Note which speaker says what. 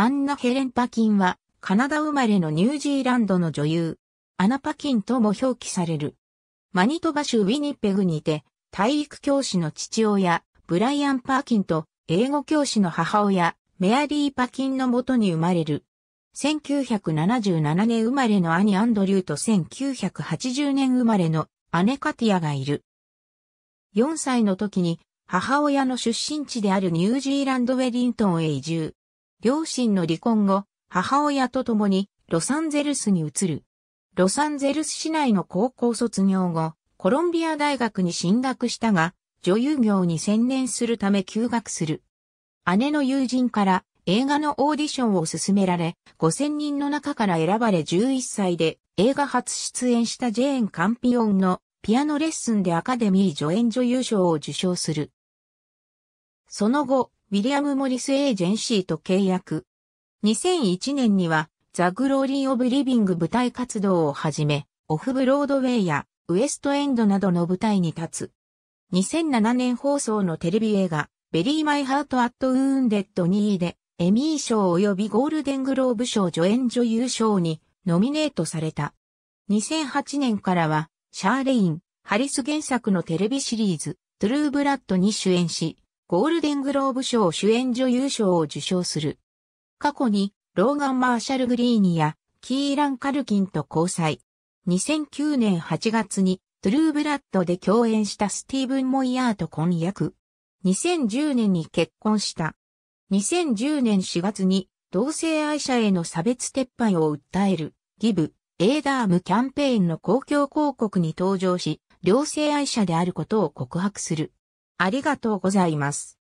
Speaker 1: アンナ・ヘレン・パキンは、カナダ生まれのニュージーランドの女優、
Speaker 2: アナ・パキンとも表記される。マニトバ州ウィニペグにて、体育教師の父親、ブライアン・パーキンと、英語教師の母親、メアリー・パキンのもとに生まれる。1977年生まれの兄アンドリューと1980年生まれの姉カティアがいる。4歳の時に母親の出身地であるニュージーランドウェリントンへ移住。両親の離婚後、母親と共にロサンゼルスに移る。ロサンゼルス市内の高校卒業後、コロンビア大学に進学したが、女優業に専念するため休学する。姉の友人から映画のオーディションを勧められ、5000人の中から選ばれ11歳で映画初出演したジェーン・カンピオンのピアノレッスンでアカデミー助演女優賞を受賞する。その後、ウィリアム・モリス・エージェンシーと契約。2001年には、ザ・グローリー・オブ・リビング舞台活動をはじめ、オフ・ブロードウェイやウエストエンドなどの舞台に立つ。2007年放送のテレビ映画、ベリー・マイ・ハート・アット・ウーンデッド2位で、エミー賞及びゴールデングローブ賞助演女優賞にノミネートされた。2008年からは、シャーレイン、ハリス原作のテレビシリーズ、トゥルー・ブラッドに主演し、ゴールデングローブ賞主演女優賞を受賞する。過去に、ローガン・マーシャル・グリーニや、キーラン・カルキンと交際。2009年8月に、トゥルーブラッドで共演したスティーブン・モイヤーと婚約。2010年に結婚した。2010年4月に、同性愛者への差別撤廃を訴える、ギブ、エーダームキャンペーンの公共広告に登場し、両性愛者であることを告白す
Speaker 1: る。ありがとうございます。